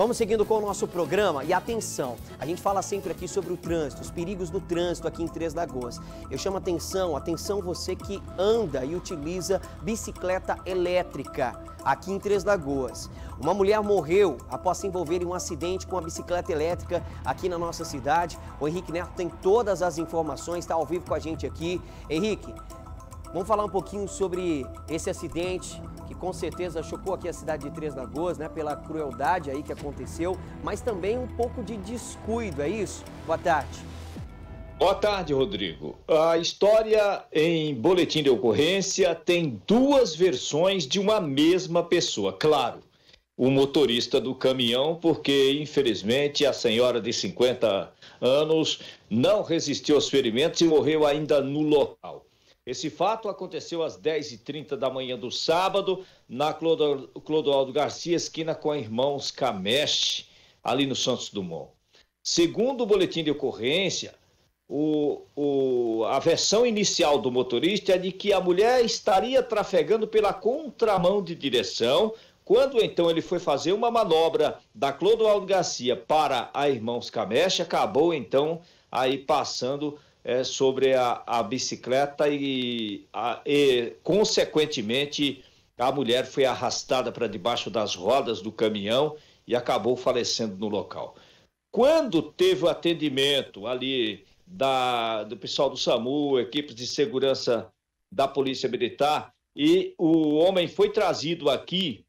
Vamos seguindo com o nosso programa e atenção, a gente fala sempre aqui sobre o trânsito, os perigos do trânsito aqui em Três Lagoas. Eu chamo atenção, atenção você que anda e utiliza bicicleta elétrica aqui em Três Lagoas. Uma mulher morreu após se envolver em um acidente com a bicicleta elétrica aqui na nossa cidade. O Henrique Neto tem todas as informações, está ao vivo com a gente aqui. Henrique, Vamos falar um pouquinho sobre esse acidente que com certeza chocou aqui a cidade de Três Lagoas, né, pela crueldade aí que aconteceu, mas também um pouco de descuido, é isso? Boa tarde. Boa tarde, Rodrigo. A história em boletim de ocorrência tem duas versões de uma mesma pessoa, claro. O motorista do caminhão, porque infelizmente a senhora de 50 anos não resistiu aos ferimentos e morreu ainda no local. Esse fato aconteceu às 10h30 da manhã do sábado, na Clodoaldo Garcia, esquina com a Irmãos Cameste, ali no Santos Dumont. Segundo o boletim de ocorrência, o, o, a versão inicial do motorista é de que a mulher estaria trafegando pela contramão de direção, quando então ele foi fazer uma manobra da Clodoaldo Garcia para a Irmãos Cameste, acabou então aí passando é, sobre a, a bicicleta e, a, e, consequentemente, a mulher foi arrastada para debaixo das rodas do caminhão e acabou falecendo no local. Quando teve o atendimento ali da, do pessoal do SAMU, equipes de segurança da Polícia Militar, e o homem foi trazido aqui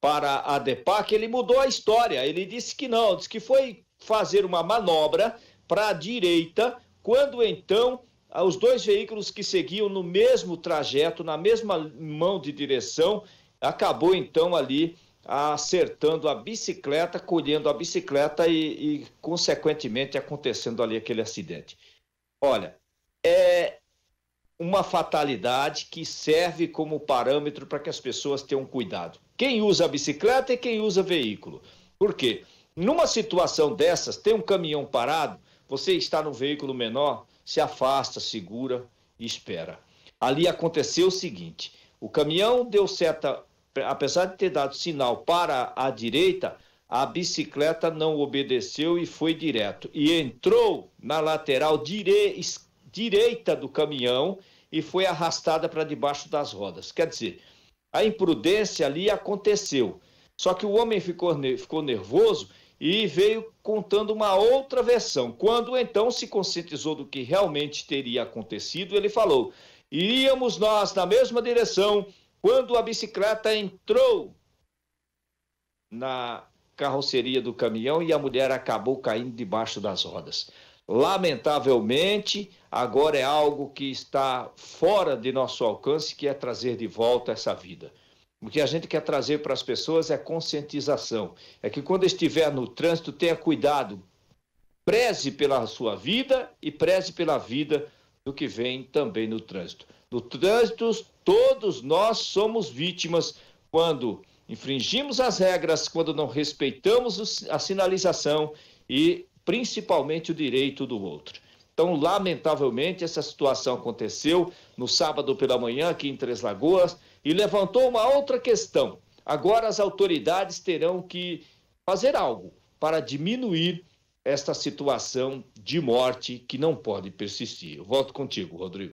para a DEPAC, ele mudou a história. Ele disse que não, disse que foi fazer uma manobra para a direita quando então os dois veículos que seguiam no mesmo trajeto, na mesma mão de direção, acabou então ali acertando a bicicleta, colhendo a bicicleta e, e consequentemente acontecendo ali aquele acidente. Olha, é uma fatalidade que serve como parâmetro para que as pessoas tenham cuidado. Quem usa bicicleta e quem usa veículo. Por quê? Numa situação dessas, tem um caminhão parado, você está no veículo menor, se afasta, segura e espera. Ali aconteceu o seguinte: o caminhão deu seta, apesar de ter dado sinal para a direita, a bicicleta não obedeceu e foi direto. E entrou na lateral dire... direita do caminhão e foi arrastada para debaixo das rodas. Quer dizer, a imprudência ali aconteceu. Só que o homem ficou, ficou nervoso e veio contando uma outra versão. Quando então se conscientizou do que realmente teria acontecido, ele falou: iríamos nós na mesma direção quando a bicicleta entrou na carroceria do caminhão e a mulher acabou caindo debaixo das rodas. Lamentavelmente, agora é algo que está fora de nosso alcance, que é trazer de volta essa vida. O que a gente quer trazer para as pessoas é conscientização. É que quando estiver no trânsito, tenha cuidado. Preze pela sua vida e preze pela vida do que vem também no trânsito. No trânsito, todos nós somos vítimas quando infringimos as regras, quando não respeitamos a sinalização e principalmente o direito do outro. Então, lamentavelmente, essa situação aconteceu no sábado pela manhã aqui em Três Lagoas e levantou uma outra questão. Agora as autoridades terão que fazer algo para diminuir esta situação de morte que não pode persistir. Eu volto contigo, Rodrigo.